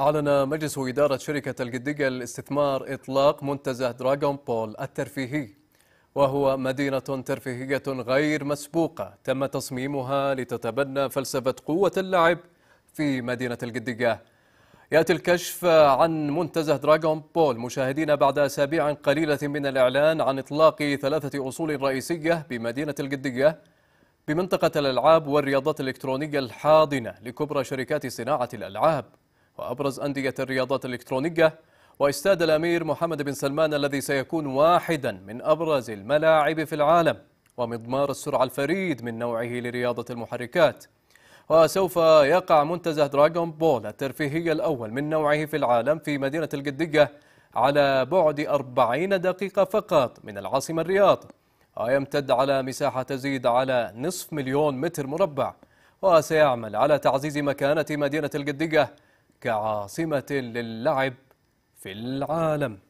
أعلن مجلس إدارة شركة الجديجة للاستثمار إطلاق منتزه دراغون بول الترفيهي وهو مدينة ترفيهية غير مسبوقة تم تصميمها لتتبنى فلسفة قوة اللعب في مدينة الجديجة يأتي الكشف عن منتزه دراغون بول مشاهدين بعد أسابيع قليلة من الإعلان عن إطلاق ثلاثة أصول رئيسية بمدينة الجديجة بمنطقة الألعاب والرياضات الإلكترونية الحاضنة لكبرى شركات صناعة الألعاب وأبرز أندية الرياضات الإلكترونية واستاد الأمير محمد بن سلمان الذي سيكون واحدا من أبرز الملاعب في العالم ومضمار السرعة الفريد من نوعه لرياضة المحركات وسوف يقع منتزه دراغون بول الترفيهي الأول من نوعه في العالم في مدينة القدية على بعد 40 دقيقة فقط من العاصمة الرياض ويمتد على مساحة تزيد على نصف مليون متر مربع وسيعمل على تعزيز مكانة مدينة القدية كعاصمة للعب في العالم